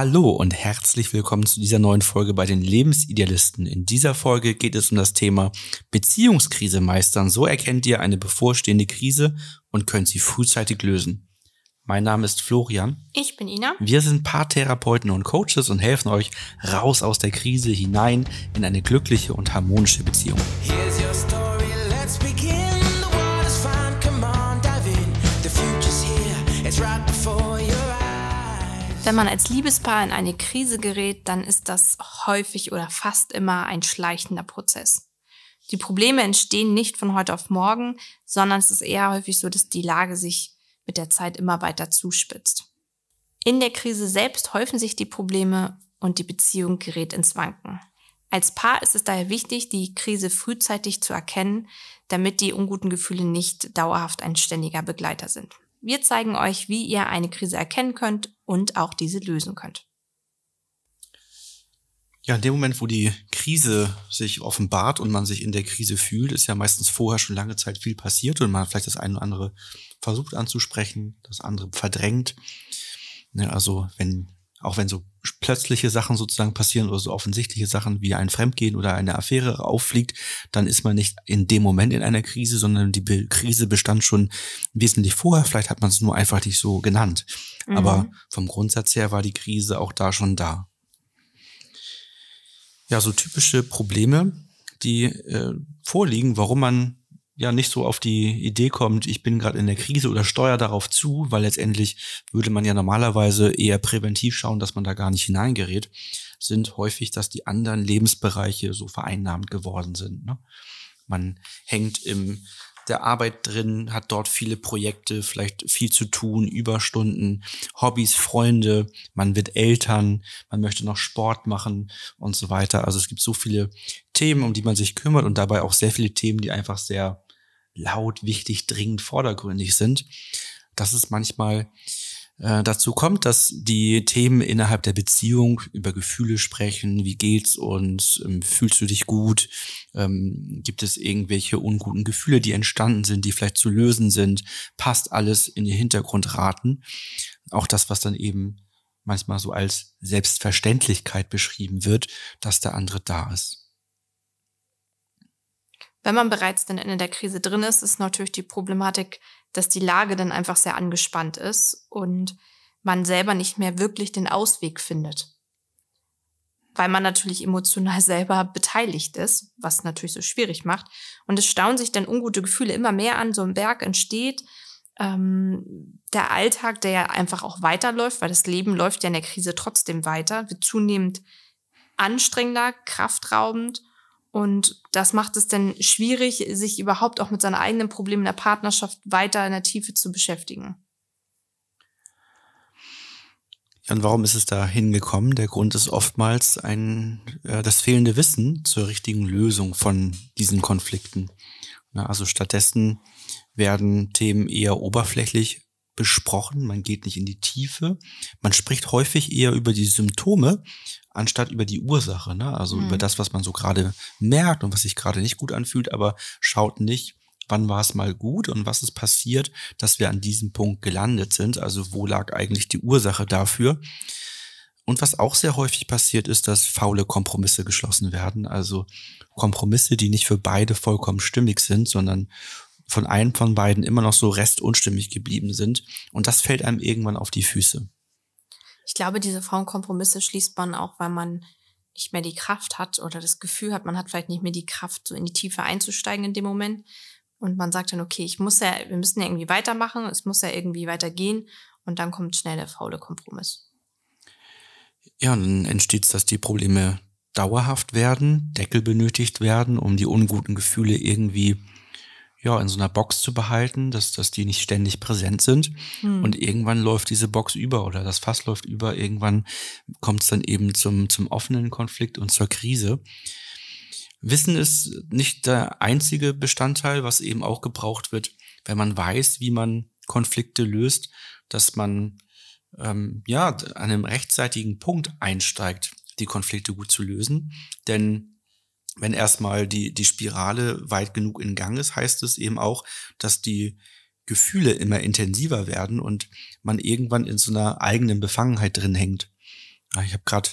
Hallo und herzlich willkommen zu dieser neuen Folge bei den Lebensidealisten. In dieser Folge geht es um das Thema Beziehungskrise meistern. So erkennt ihr eine bevorstehende Krise und könnt sie frühzeitig lösen. Mein Name ist Florian. Ich bin Ina. Wir sind Paartherapeuten und Coaches und helfen euch raus aus der Krise hinein in eine glückliche und harmonische Beziehung. Here's your story. Wenn man als Liebespaar in eine Krise gerät, dann ist das häufig oder fast immer ein schleichender Prozess. Die Probleme entstehen nicht von heute auf morgen, sondern es ist eher häufig so, dass die Lage sich mit der Zeit immer weiter zuspitzt. In der Krise selbst häufen sich die Probleme und die Beziehung gerät ins Wanken. Als Paar ist es daher wichtig, die Krise frühzeitig zu erkennen, damit die unguten Gefühle nicht dauerhaft ein ständiger Begleiter sind. Wir zeigen euch, wie ihr eine Krise erkennen könnt und auch diese lösen könnt. Ja, in dem Moment, wo die Krise sich offenbart und man sich in der Krise fühlt, ist ja meistens vorher schon lange Zeit viel passiert und man vielleicht das eine oder andere versucht anzusprechen, das andere verdrängt. Ne, also wenn auch wenn so plötzliche Sachen sozusagen passieren oder so offensichtliche Sachen wie ein Fremdgehen oder eine Affäre auffliegt, dann ist man nicht in dem Moment in einer Krise, sondern die Be Krise bestand schon wesentlich vorher. Vielleicht hat man es nur einfach nicht so genannt. Mhm. Aber vom Grundsatz her war die Krise auch da schon da. Ja, so typische Probleme, die äh, vorliegen, warum man ja nicht so auf die Idee kommt, ich bin gerade in der Krise oder steuere darauf zu, weil letztendlich würde man ja normalerweise eher präventiv schauen, dass man da gar nicht hineingerät, sind häufig, dass die anderen Lebensbereiche so vereinnahmt geworden sind. Ne? Man hängt im der Arbeit drin, hat dort viele Projekte, vielleicht viel zu tun, Überstunden, Hobbys, Freunde, man wird Eltern, man möchte noch Sport machen und so weiter. Also es gibt so viele Themen, um die man sich kümmert und dabei auch sehr viele Themen, die einfach sehr laut, wichtig, dringend, vordergründig sind, dass es manchmal äh, dazu kommt, dass die Themen innerhalb der Beziehung über Gefühle sprechen, wie geht's uns, ähm, fühlst du dich gut, ähm, gibt es irgendwelche unguten Gefühle, die entstanden sind, die vielleicht zu lösen sind, passt alles in den Hintergrund raten. Auch das, was dann eben manchmal so als Selbstverständlichkeit beschrieben wird, dass der andere da ist. Wenn man bereits dann in der Krise drin ist, ist natürlich die Problematik, dass die Lage dann einfach sehr angespannt ist und man selber nicht mehr wirklich den Ausweg findet. Weil man natürlich emotional selber beteiligt ist, was natürlich so schwierig macht. Und es staunen sich dann ungute Gefühle immer mehr an. So ein Berg entsteht. Ähm, der Alltag, der ja einfach auch weiterläuft, weil das Leben läuft ja in der Krise trotzdem weiter, wird zunehmend anstrengender, kraftraubend und das macht es denn schwierig, sich überhaupt auch mit seinen eigenen Problemen in der Partnerschaft weiter in der Tiefe zu beschäftigen. Und warum ist es da hingekommen? Der Grund ist oftmals ein, äh, das fehlende Wissen zur richtigen Lösung von diesen Konflikten. Na, also stattdessen werden Themen eher oberflächlich besprochen, man geht nicht in die Tiefe, man spricht häufig eher über die Symptome anstatt über die Ursache, ne? also mhm. über das, was man so gerade merkt und was sich gerade nicht gut anfühlt, aber schaut nicht, wann war es mal gut und was ist passiert, dass wir an diesem Punkt gelandet sind, also wo lag eigentlich die Ursache dafür. Und was auch sehr häufig passiert, ist, dass faule Kompromisse geschlossen werden. Also Kompromisse, die nicht für beide vollkommen stimmig sind, sondern von einem von beiden immer noch so restunstimmig geblieben sind. Und das fällt einem irgendwann auf die Füße. Ich glaube, diese Frauenkompromisse schließt man auch, weil man nicht mehr die Kraft hat oder das Gefühl hat, man hat vielleicht nicht mehr die Kraft, so in die Tiefe einzusteigen in dem Moment. Und man sagt dann, okay, ich muss ja, wir müssen ja irgendwie weitermachen, es muss ja irgendwie weitergehen. Und dann kommt schnell der faule Kompromiss. Ja, und dann entsteht es, dass die Probleme dauerhaft werden, Deckel benötigt werden, um die unguten Gefühle irgendwie ja, in so einer Box zu behalten, dass, dass die nicht ständig präsent sind. Hm. Und irgendwann läuft diese Box über oder das Fass läuft über. Irgendwann kommt es dann eben zum, zum offenen Konflikt und zur Krise. Wissen ist nicht der einzige Bestandteil, was eben auch gebraucht wird, wenn man weiß, wie man Konflikte löst, dass man ähm, ja an einem rechtzeitigen Punkt einsteigt, die Konflikte gut zu lösen. Denn wenn erstmal die, die Spirale weit genug in Gang ist, heißt es eben auch, dass die Gefühle immer intensiver werden und man irgendwann in so einer eigenen Befangenheit drin hängt. Ah, ich habe gerade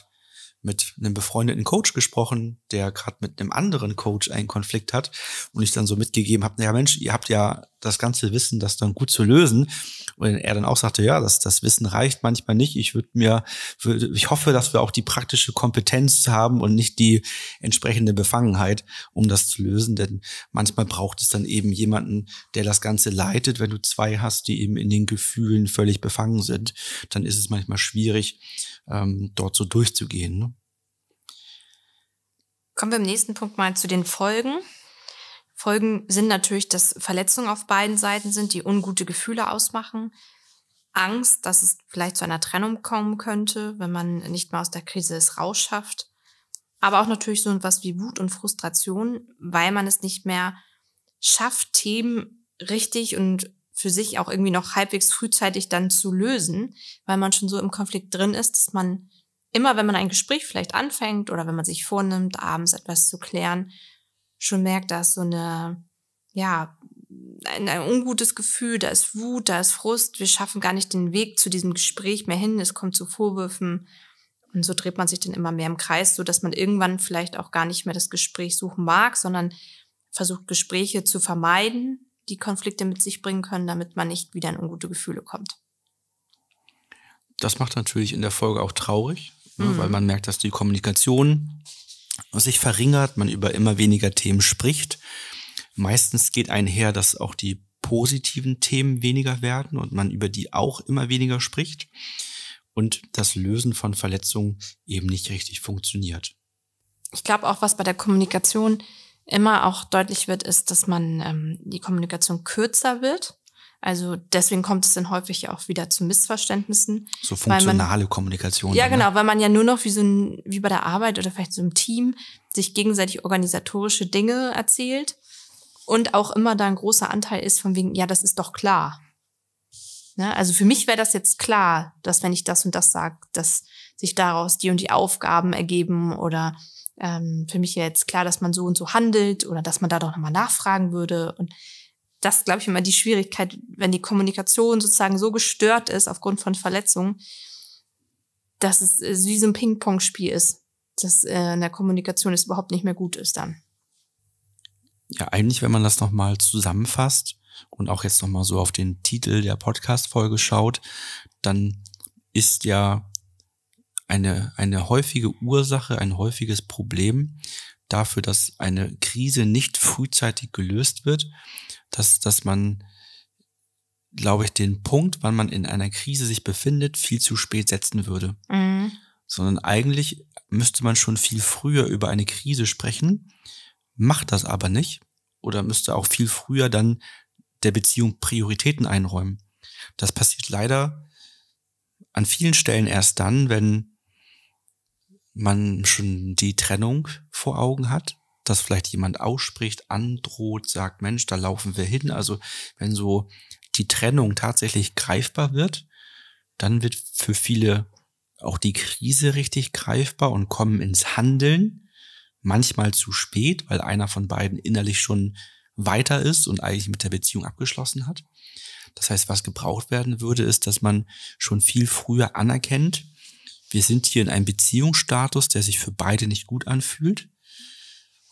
mit einem befreundeten Coach gesprochen, der gerade mit einem anderen Coach einen Konflikt hat und ich dann so mitgegeben habe, naja Mensch, ihr habt ja das ganze Wissen, das dann gut zu lösen. Und er dann auch sagte, ja, das, das Wissen reicht manchmal nicht. Ich würde mir, würd, ich hoffe, dass wir auch die praktische Kompetenz haben und nicht die entsprechende Befangenheit, um das zu lösen. Denn manchmal braucht es dann eben jemanden, der das Ganze leitet. Wenn du zwei hast, die eben in den Gefühlen völlig befangen sind, dann ist es manchmal schwierig, ähm, dort so durchzugehen. Ne? Kommen wir im nächsten Punkt mal zu den Folgen. Folgen sind natürlich, dass Verletzungen auf beiden Seiten sind, die ungute Gefühle ausmachen. Angst, dass es vielleicht zu einer Trennung kommen könnte, wenn man nicht mehr aus der Krise es rausschafft. Aber auch natürlich so etwas wie Wut und Frustration, weil man es nicht mehr schafft, Themen richtig und für sich auch irgendwie noch halbwegs frühzeitig dann zu lösen, weil man schon so im Konflikt drin ist, dass man immer wenn man ein Gespräch vielleicht anfängt oder wenn man sich vornimmt, abends etwas zu klären, schon merkt, dass so eine, ja, ein, ein, ungutes Gefühl, da ist Wut, da ist Frust, wir schaffen gar nicht den Weg zu diesem Gespräch mehr hin, es kommt zu Vorwürfen und so dreht man sich dann immer mehr im Kreis, so dass man irgendwann vielleicht auch gar nicht mehr das Gespräch suchen mag, sondern versucht Gespräche zu vermeiden, die Konflikte mit sich bringen können, damit man nicht wieder in ungute Gefühle kommt. Das macht natürlich in der Folge auch traurig, Ne, mhm. weil man merkt, dass die Kommunikation sich verringert, man über immer weniger Themen spricht. Meistens geht einher, dass auch die positiven Themen weniger werden und man über die auch immer weniger spricht und das Lösen von Verletzungen eben nicht richtig funktioniert. Ich glaube auch, was bei der Kommunikation immer auch deutlich wird, ist, dass man ähm, die Kommunikation kürzer wird. Also deswegen kommt es dann häufig auch wieder zu Missverständnissen. So funktionale man, Kommunikation. Ja, ne? genau, ne? weil man ja nur noch wie so ein, wie bei der Arbeit oder vielleicht so im Team sich gegenseitig organisatorische Dinge erzählt und auch immer da ein großer Anteil ist von wegen, ja, das ist doch klar. Ne? Also für mich wäre das jetzt klar, dass wenn ich das und das sage, dass sich daraus die und die Aufgaben ergeben oder ähm, für mich ja jetzt klar, dass man so und so handelt oder dass man da doch nochmal nachfragen würde und das glaube ich immer die Schwierigkeit, wenn die Kommunikation sozusagen so gestört ist aufgrund von Verletzungen, dass es äh, wie so ein Ping-Pong-Spiel ist, dass äh, in der Kommunikation es überhaupt nicht mehr gut ist dann. Ja, eigentlich, wenn man das nochmal zusammenfasst und auch jetzt nochmal so auf den Titel der Podcast-Folge schaut, dann ist ja eine, eine häufige Ursache, ein häufiges Problem, dafür, dass eine Krise nicht frühzeitig gelöst wird, dass, dass man, glaube ich, den Punkt, wann man in einer Krise sich befindet, viel zu spät setzen würde. Mhm. Sondern eigentlich müsste man schon viel früher über eine Krise sprechen, macht das aber nicht oder müsste auch viel früher dann der Beziehung Prioritäten einräumen. Das passiert leider an vielen Stellen erst dann, wenn man schon die Trennung vor Augen hat, dass vielleicht jemand ausspricht, androht, sagt, Mensch, da laufen wir hin. Also wenn so die Trennung tatsächlich greifbar wird, dann wird für viele auch die Krise richtig greifbar und kommen ins Handeln, manchmal zu spät, weil einer von beiden innerlich schon weiter ist und eigentlich mit der Beziehung abgeschlossen hat. Das heißt, was gebraucht werden würde, ist, dass man schon viel früher anerkennt, wir sind hier in einem Beziehungsstatus, der sich für beide nicht gut anfühlt.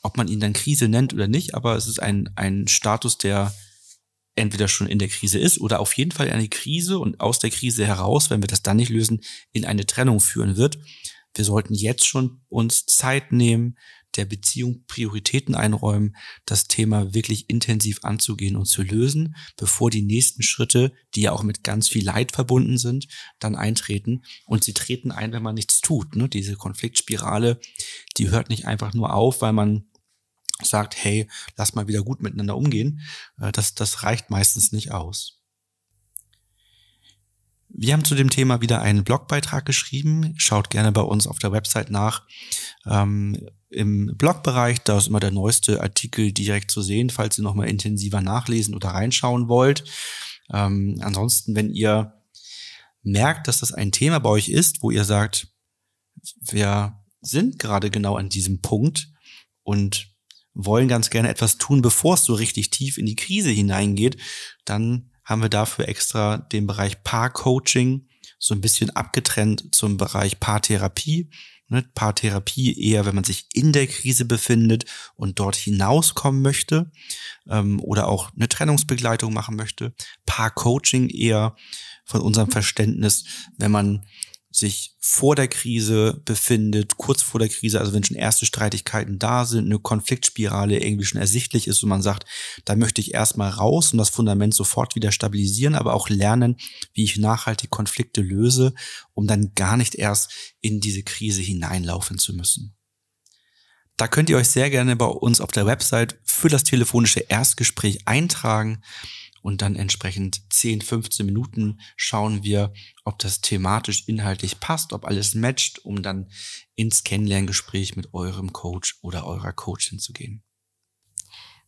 Ob man ihn dann Krise nennt oder nicht, aber es ist ein, ein Status, der entweder schon in der Krise ist oder auf jeden Fall eine Krise und aus der Krise heraus, wenn wir das dann nicht lösen, in eine Trennung führen wird. Wir sollten jetzt schon uns Zeit nehmen, der Beziehung Prioritäten einräumen, das Thema wirklich intensiv anzugehen und zu lösen, bevor die nächsten Schritte, die ja auch mit ganz viel Leid verbunden sind, dann eintreten. Und sie treten ein, wenn man nichts tut. Ne? Diese Konfliktspirale, die hört nicht einfach nur auf, weil man sagt, hey, lass mal wieder gut miteinander umgehen. Äh, das, das reicht meistens nicht aus. Wir haben zu dem Thema wieder einen Blogbeitrag geschrieben. Schaut gerne bei uns auf der Website nach. Ähm, Im Blogbereich, da ist immer der neueste Artikel direkt zu sehen, falls ihr nochmal intensiver nachlesen oder reinschauen wollt. Ähm, ansonsten, wenn ihr merkt, dass das ein Thema bei euch ist, wo ihr sagt, wir sind gerade genau an diesem Punkt und wollen ganz gerne etwas tun, bevor es so richtig tief in die Krise hineingeht, dann haben wir dafür extra den Bereich Paar-Coaching so ein bisschen abgetrennt zum Bereich Paartherapie. Ne, Paartherapie eher, wenn man sich in der Krise befindet und dort hinauskommen möchte ähm, oder auch eine Trennungsbegleitung machen möchte. Paar-Coaching eher von unserem Verständnis, wenn man sich vor der Krise befindet, kurz vor der Krise, also wenn schon erste Streitigkeiten da sind, eine Konfliktspirale irgendwie schon ersichtlich ist und man sagt, da möchte ich erstmal raus und das Fundament sofort wieder stabilisieren, aber auch lernen, wie ich nachhaltig Konflikte löse, um dann gar nicht erst in diese Krise hineinlaufen zu müssen. Da könnt ihr euch sehr gerne bei uns auf der Website für das telefonische Erstgespräch eintragen und dann entsprechend 10, 15 Minuten schauen wir, ob das thematisch, inhaltlich passt, ob alles matcht, um dann ins Kennenlerngespräch mit eurem Coach oder eurer Coachin zu gehen.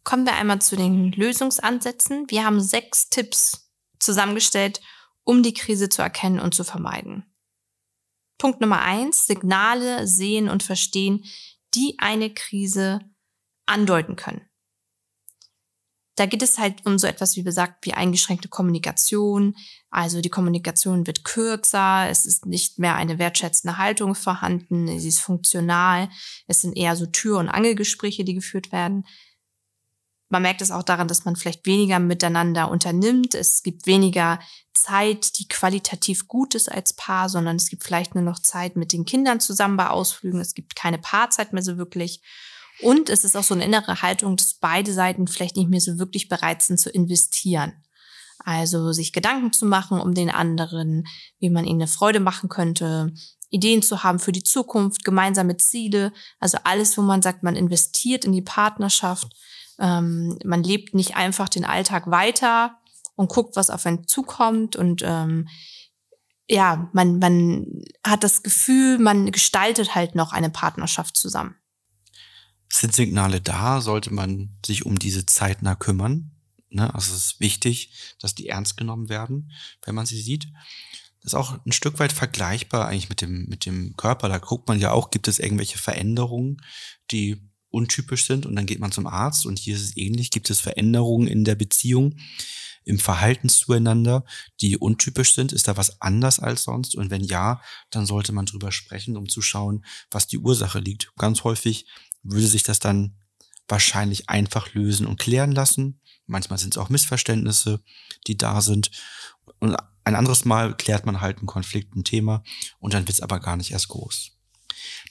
Kommen wir einmal zu den Lösungsansätzen. Wir haben sechs Tipps zusammengestellt, um die Krise zu erkennen und zu vermeiden. Punkt Nummer eins, Signale sehen und verstehen, die eine Krise andeuten können. Da geht es halt um so etwas wie besagt, wie eingeschränkte Kommunikation. Also die Kommunikation wird kürzer, es ist nicht mehr eine wertschätzende Haltung vorhanden, sie ist funktional, es sind eher so Tür- und Angelgespräche, die geführt werden. Man merkt es auch daran, dass man vielleicht weniger miteinander unternimmt. Es gibt weniger Zeit, die qualitativ gut ist als Paar, sondern es gibt vielleicht nur noch Zeit mit den Kindern zusammen bei Ausflügen. Es gibt keine Paarzeit mehr so wirklich. Und es ist auch so eine innere Haltung, dass beide Seiten vielleicht nicht mehr so wirklich bereit sind zu investieren. Also sich Gedanken zu machen um den anderen, wie man ihnen eine Freude machen könnte, Ideen zu haben für die Zukunft, gemeinsame Ziele, also alles, wo man sagt, man investiert in die Partnerschaft, ähm, man lebt nicht einfach den Alltag weiter und guckt, was auf einen zukommt und ähm, ja, man, man hat das Gefühl, man gestaltet halt noch eine Partnerschaft zusammen sind Signale da, sollte man sich um diese zeitnah kümmern. Ne? Also es ist wichtig, dass die ernst genommen werden, wenn man sie sieht. Das ist auch ein Stück weit vergleichbar eigentlich mit dem, mit dem Körper. Da guckt man ja auch, gibt es irgendwelche Veränderungen, die untypisch sind und dann geht man zum Arzt und hier ist es ähnlich, gibt es Veränderungen in der Beziehung, im Verhalten zueinander, die untypisch sind, ist da was anders als sonst und wenn ja, dann sollte man drüber sprechen, um zu schauen, was die Ursache liegt. Ganz häufig würde sich das dann wahrscheinlich einfach lösen und klären lassen. Manchmal sind es auch Missverständnisse, die da sind. Und ein anderes Mal klärt man halt einen Konflikt, ein Thema und dann wird es aber gar nicht erst groß.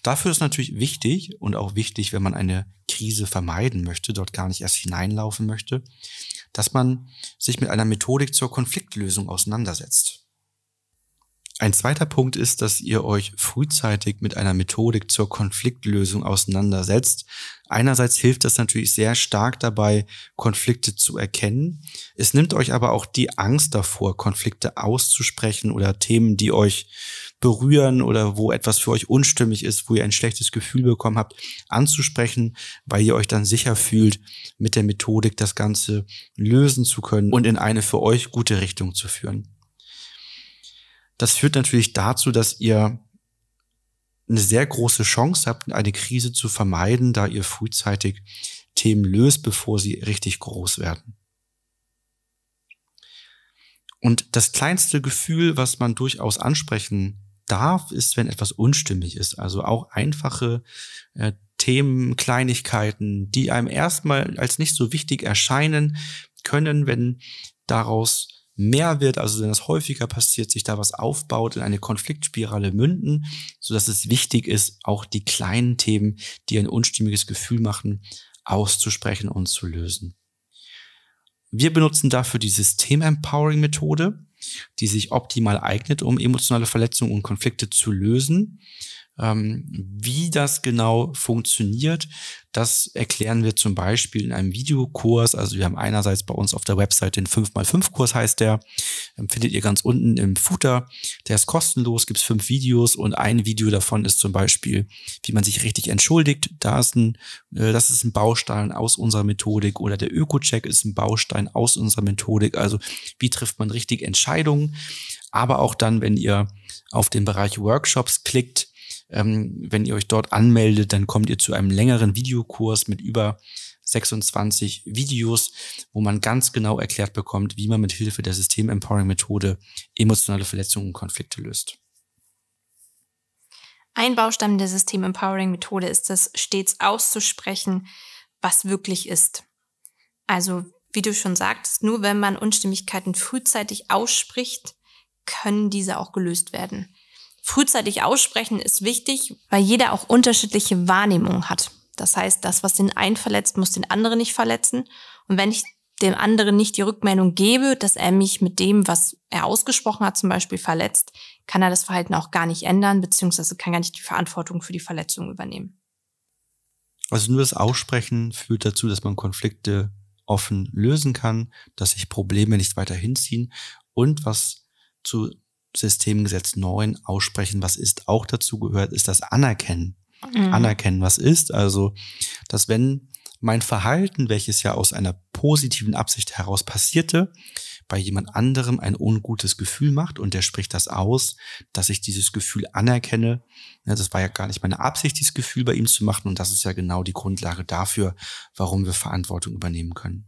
Dafür ist natürlich wichtig und auch wichtig, wenn man eine Krise vermeiden möchte, dort gar nicht erst hineinlaufen möchte, dass man sich mit einer Methodik zur Konfliktlösung auseinandersetzt. Ein zweiter Punkt ist, dass ihr euch frühzeitig mit einer Methodik zur Konfliktlösung auseinandersetzt. Einerseits hilft das natürlich sehr stark dabei, Konflikte zu erkennen. Es nimmt euch aber auch die Angst davor, Konflikte auszusprechen oder Themen, die euch berühren oder wo etwas für euch unstimmig ist, wo ihr ein schlechtes Gefühl bekommen habt, anzusprechen, weil ihr euch dann sicher fühlt, mit der Methodik das Ganze lösen zu können und in eine für euch gute Richtung zu führen. Das führt natürlich dazu, dass ihr eine sehr große Chance habt, eine Krise zu vermeiden, da ihr frühzeitig Themen löst, bevor sie richtig groß werden. Und das kleinste Gefühl, was man durchaus ansprechen darf, ist, wenn etwas unstimmig ist. Also auch einfache äh, Themen, Kleinigkeiten, die einem erstmal als nicht so wichtig erscheinen, können, wenn daraus mehr wird, also wenn das häufiger passiert, sich da was aufbaut, in eine Konfliktspirale münden, so dass es wichtig ist, auch die kleinen Themen, die ein unstimmiges Gefühl machen, auszusprechen und zu lösen. Wir benutzen dafür die System-Empowering-Methode, die sich optimal eignet, um emotionale Verletzungen und Konflikte zu lösen. Ähm, wie das genau funktioniert, das erklären wir zum Beispiel in einem Videokurs. Also wir haben einerseits bei uns auf der Website den 5x5-Kurs heißt der. Ähm, findet ihr ganz unten im Footer. Der ist kostenlos, gibt's fünf Videos und ein Video davon ist zum Beispiel, wie man sich richtig entschuldigt. Da ist ein, äh, das ist ein Baustein aus unserer Methodik oder der Öko-Check ist ein Baustein aus unserer Methodik. Also wie trifft man richtig Entscheidungen? Aber auch dann, wenn ihr auf den Bereich Workshops klickt, ähm, wenn ihr euch dort anmeldet, dann kommt ihr zu einem längeren Videokurs mit über 26 Videos, wo man ganz genau erklärt bekommt, wie man mit Hilfe der System Empowering Methode emotionale Verletzungen und Konflikte löst. Ein Baustein der System Empowering Methode ist es, stets auszusprechen, was wirklich ist. Also, wie du schon sagtest, nur wenn man Unstimmigkeiten frühzeitig ausspricht, können diese auch gelöst werden. Frühzeitig aussprechen ist wichtig, weil jeder auch unterschiedliche Wahrnehmungen hat. Das heißt, das, was den einen verletzt, muss den anderen nicht verletzen. Und wenn ich dem anderen nicht die Rückmeldung gebe, dass er mich mit dem, was er ausgesprochen hat, zum Beispiel verletzt, kann er das Verhalten auch gar nicht ändern, beziehungsweise kann gar nicht die Verantwortung für die Verletzung übernehmen. Also nur das Aussprechen führt dazu, dass man Konflikte offen lösen kann, dass sich Probleme nicht weiter hinziehen und was zu Systemgesetz 9 aussprechen, was ist, auch dazu gehört, ist das Anerkennen. Mhm. Anerkennen, was ist. Also, dass wenn mein Verhalten, welches ja aus einer positiven Absicht heraus passierte, bei jemand anderem ein ungutes Gefühl macht und der spricht das aus, dass ich dieses Gefühl anerkenne. Ja, ne, das war ja gar nicht meine Absicht, dieses Gefühl bei ihm zu machen und das ist ja genau die Grundlage dafür, warum wir Verantwortung übernehmen können.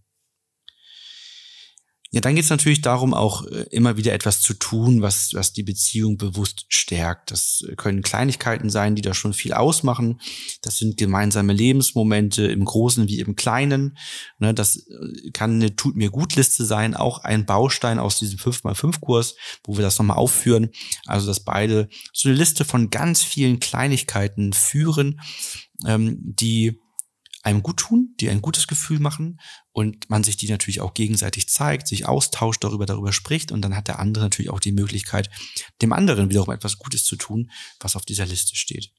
Ja, dann geht es natürlich darum, auch äh, immer wieder etwas zu tun, was, was die Beziehung bewusst stärkt. Das können Kleinigkeiten sein, die da schon viel ausmachen. Das sind gemeinsame Lebensmomente im Großen wie im Kleinen. Ne, das äh, kann eine Tut mir gut Liste sein, auch ein Baustein aus diesem 5x5-Kurs, wo wir das nochmal aufführen. Also, dass beide so eine Liste von ganz vielen Kleinigkeiten führen, ähm, die einem gut tun, die ein gutes Gefühl machen und man sich die natürlich auch gegenseitig zeigt, sich austauscht, darüber, darüber spricht und dann hat der andere natürlich auch die Möglichkeit, dem anderen wiederum etwas Gutes zu tun, was auf dieser Liste steht.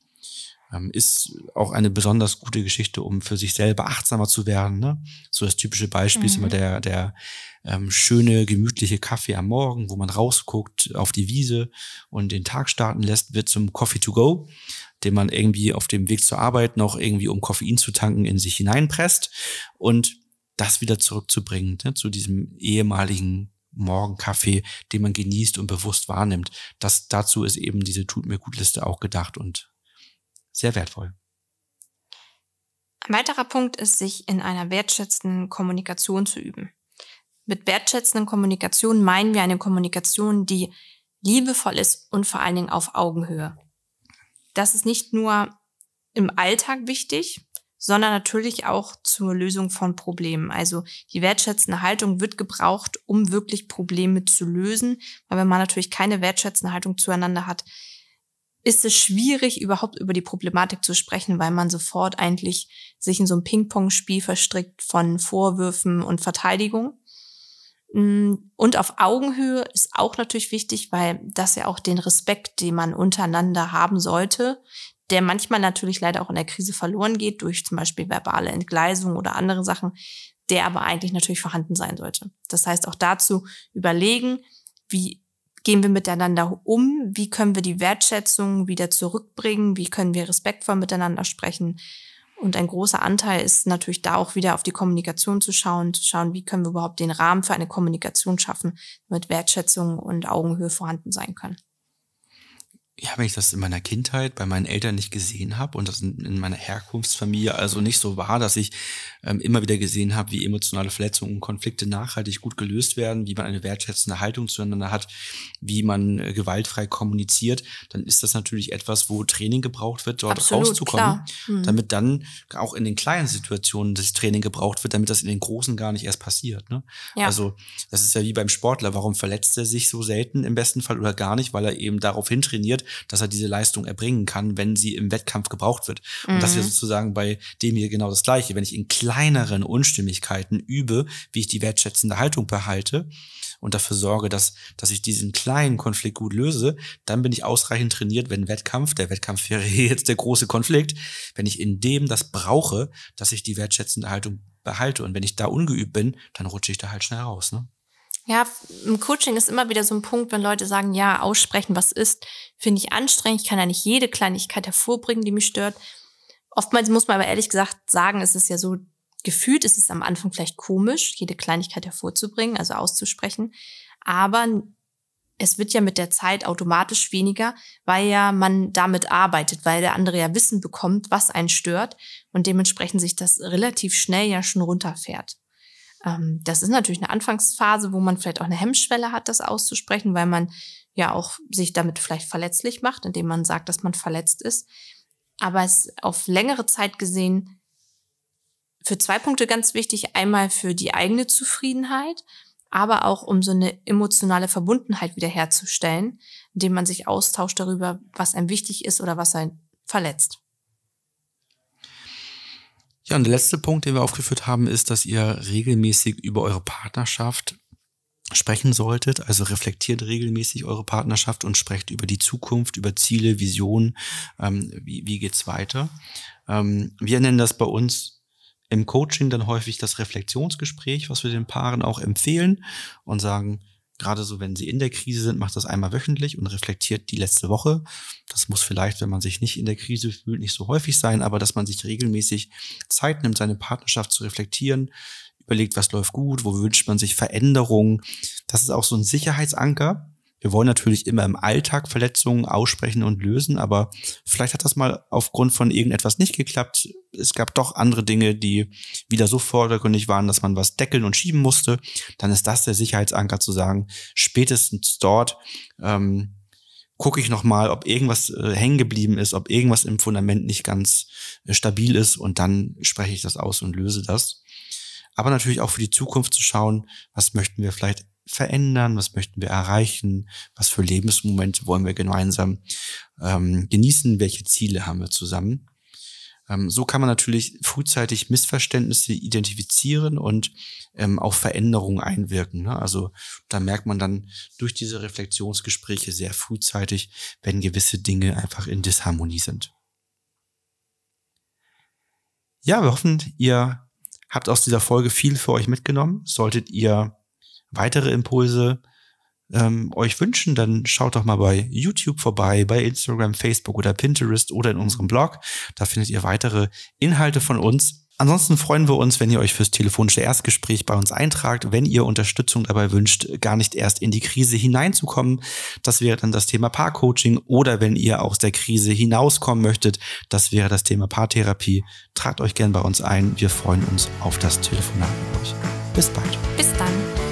Ähm, ist auch eine besonders gute Geschichte, um für sich selber achtsamer zu werden. Ne? So das typische Beispiel mhm. ist immer mhm. der, der ähm, schöne, gemütliche Kaffee am Morgen, wo man rausguckt auf die Wiese und den Tag starten lässt, wird zum Coffee to go den man irgendwie auf dem Weg zur Arbeit noch irgendwie, um Koffein zu tanken, in sich hineinpresst und das wieder zurückzubringen ne, zu diesem ehemaligen Morgenkaffee, den man genießt und bewusst wahrnimmt. Das, dazu ist eben diese Tut mir gut Liste auch gedacht und sehr wertvoll. Ein weiterer Punkt ist, sich in einer wertschätzenden Kommunikation zu üben. Mit wertschätzenden Kommunikation meinen wir eine Kommunikation, die liebevoll ist und vor allen Dingen auf Augenhöhe. Das ist nicht nur im Alltag wichtig, sondern natürlich auch zur Lösung von Problemen. Also die wertschätzende Haltung wird gebraucht, um wirklich Probleme zu lösen. Weil wenn man natürlich keine wertschätzende Haltung zueinander hat, ist es schwierig, überhaupt über die Problematik zu sprechen, weil man sofort eigentlich sich in so ein Ping-Pong-Spiel verstrickt von Vorwürfen und Verteidigung. Mm, und auf Augenhöhe ist auch natürlich wichtig, weil das ja auch den Respekt, den man untereinander haben sollte, der manchmal natürlich leider auch in der Krise verloren geht durch zum Beispiel verbale Entgleisung oder andere Sachen, der aber eigentlich natürlich vorhanden sein sollte. Das heißt auch dazu überlegen, wie gehen wir miteinander um, wie können wir die Wertschätzung wieder zurückbringen, wie können wir respektvoll miteinander sprechen und ein großer Anteil ist natürlich da auch wieder auf die Kommunikation zu schauen, zu schauen, wie können wir überhaupt den Rahmen für eine Kommunikation schaffen, damit Wertschätzung und Augenhöhe vorhanden sein können ja, wenn ich das in meiner Kindheit bei meinen Eltern nicht gesehen habe und das in, meiner Herkunftsfamilie also nicht so war, dass ich ähm, immer wieder gesehen habe, wie emotionale Verletzungen und Konflikte nachhaltig gut gelöst werden, wie man eine wertschätzende Haltung zueinander hat, wie man äh, gewaltfrei kommuniziert, dann ist das natürlich etwas, wo Training gebraucht wird, dort Absolut, rauszukommen, hm. damit dann auch in den kleinen Situationen das Training gebraucht wird, damit das in den großen gar nicht erst passiert. Ne? Ja. Also das ist ja wie beim Sportler, warum verletzt er sich so selten im besten Fall oder gar nicht, weil er eben daraufhin trainiert, dass er diese Leistung erbringen kann, wenn sie im Wettkampf gebraucht wird. Mhm. Und das ist mhm. sozusagen bei dem hier genau das Gleiche. Wenn ich in kleineren Unstimmigkeiten übe, wie ich die wertschätzende Haltung behalte und dafür sorge, dass, dass ich diesen kleinen Konflikt gut löse, dann bin ich ausreichend trainiert, wenn Wettkampf, der Wettkampf wäre jetzt der große Konflikt, wenn ich in dem das brauche, dass ich die wertschätzende Haltung behalte. Und wenn ich da ungeübt bin, dann rutsche ich da halt schnell raus. Ne? Ja, im Coaching ist immer wieder so ein Punkt, wenn Leute sagen, ja, aussprechen, was ist, finde ich anstrengend. Ich kann ja nicht jede Kleinigkeit hervorbringen, die mich stört. Oftmals muss man aber ehrlich gesagt sagen, es ist ja so, gefühlt ist es am Anfang vielleicht komisch, jede Kleinigkeit hervorzubringen, also auszusprechen. Aber es wird ja mit der Zeit automatisch weniger, weil ja man damit arbeitet, weil der andere ja Wissen bekommt, was einen stört und dementsprechend sich das relativ schnell ja schon runterfährt. Ähm, das ist natürlich eine Anfangsphase, wo man vielleicht auch eine Hemmschwelle hat, das auszusprechen, weil man ja auch sich damit vielleicht verletzlich macht, indem man sagt, dass man verletzt ist. Aber es auf längere Zeit gesehen für zwei Punkte ganz wichtig. Einmal für die eigene Zufriedenheit, aber auch um so eine emotionale Verbundenheit wiederherzustellen, indem man sich austauscht darüber, was einem wichtig ist oder was einen verletzt. Ja, und der letzte Punkt, den wir aufgeführt haben, ist, dass ihr regelmäßig über eure Partnerschaft sprechen solltet. Also reflektiert regelmäßig eure Partnerschaft und sprecht über die Zukunft, über Ziele, Visionen, ähm, wie, wie geht's weiter. Ähm, wir nennen das bei uns im Coaching dann häufig das Reflexionsgespräch, was wir den Paaren auch empfehlen und sagen, gerade so, wenn sie in der Krise sind, macht das einmal wöchentlich und reflektiert die letzte Woche. Das muss vielleicht, wenn man sich nicht in der Krise fühlt, nicht so häufig sein, aber dass man sich regelmäßig Zeit nimmt, seine Partnerschaft zu reflektieren, überlegt, was läuft gut, wo wünscht man sich Veränderungen. Das ist auch so ein Sicherheitsanker, wir wollen natürlich immer im Alltag Verletzungen aussprechen und lösen, aber vielleicht hat das mal aufgrund von irgendetwas nicht geklappt. Es gab doch andere Dinge, die wieder so vordergründig waren, dass man was deckeln und schieben musste. Dann ist das der Sicherheitsanker zu sagen, spätestens dort ähm, gucke ich nochmal, ob irgendwas äh, hängen geblieben ist, ob irgendwas im Fundament nicht ganz äh, stabil ist und dann spreche ich das aus und löse das. Aber natürlich auch für die Zukunft zu schauen, was möchten wir vielleicht verändern, was möchten wir erreichen, was für Lebensmomente wollen wir gemeinsam ähm, genießen, welche Ziele haben wir zusammen. Ähm, so kann man natürlich frühzeitig Missverständnisse identifizieren und ähm, auf Veränderungen einwirken. Ne? Also da merkt man dann durch diese Reflexionsgespräche sehr frühzeitig, wenn gewisse Dinge einfach in Disharmonie sind. Ja, wir hoffen, ihr habt aus dieser Folge viel für euch mitgenommen. Solltet ihr weitere Impulse ähm, euch wünschen, dann schaut doch mal bei YouTube vorbei, bei Instagram, Facebook oder Pinterest oder in unserem Blog. Da findet ihr weitere Inhalte von uns. Ansonsten freuen wir uns, wenn ihr euch fürs telefonische Erstgespräch bei uns eintragt, wenn ihr Unterstützung dabei wünscht, gar nicht erst in die Krise hineinzukommen. Das wäre dann das Thema Paarcoaching oder wenn ihr aus der Krise hinauskommen möchtet, das wäre das Thema Paartherapie. Tragt euch gern bei uns ein. Wir freuen uns auf das Telefonat mit euch. Bis bald. Bis dann.